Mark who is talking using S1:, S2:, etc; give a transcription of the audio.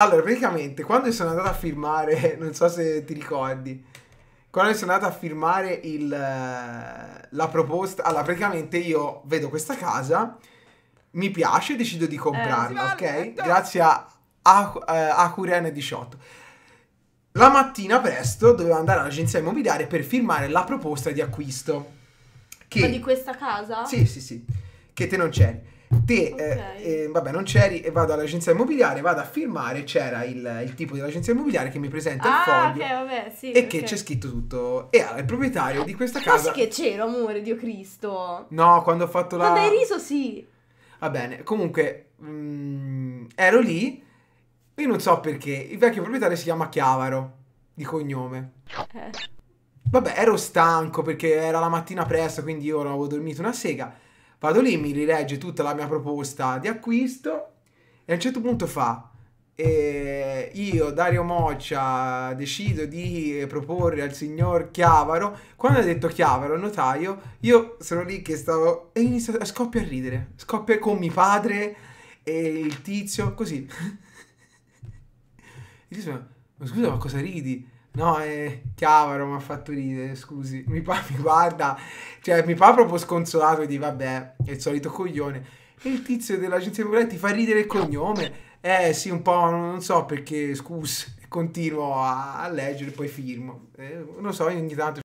S1: Allora, praticamente, quando sono andato a firmare, non so se ti ricordi, quando sono andato a firmare il, eh, la proposta, allora praticamente io vedo questa casa, mi piace decido di eh, comprarla, eh, ok? Certo. Grazie a eh, Acuren18. La mattina presto dovevo andare all'agenzia immobiliare per firmare la proposta di acquisto. Che, Ma di questa casa? Sì, sì, sì, che te non c'eri. Te, eh, okay. eh, eh, vabbè, non c'eri e vado all'agenzia immobiliare, vado a firmare, c'era il, il tipo dell'agenzia immobiliare che mi presenta ah, il foglio okay, vabbè, sì, e okay. che c'è scritto tutto. E allora, il proprietario di questa casa... Ma sì che c'ero, amore, Dio Cristo! No, quando ho fatto la... Quando hai riso, sì! Va bene, comunque, mh, mm, ero lì, io non so perché, il vecchio proprietario si chiama Chiavaro, di cognome. Eh. Vabbè, ero stanco perché era la mattina presto, quindi io non avevo dormito una sega Vado lì, mi rilegge tutta la mia proposta di acquisto e a un certo punto fa eh, io, Dario Moccia, decido di proporre al signor Chiavaro. Quando ha detto Chiavaro, notaio, io sono lì che stavo e inizio a scoppio a ridere. scoppia con mio padre e il tizio, così. E dice, ma scusa, ma cosa ridi? No, eh, Chiavaro mi ha fatto ridere, scusi. Mi, pa- mi guarda, cioè mi fa proprio sconsolato di vabbè, è il solito coglione. E il tizio dell'agenzia di ti fa ridere il cognome. Eh sì, un po', non so perché, scusi, continuo a, a leggere, poi firmo. Eh, non so, ogni tanto...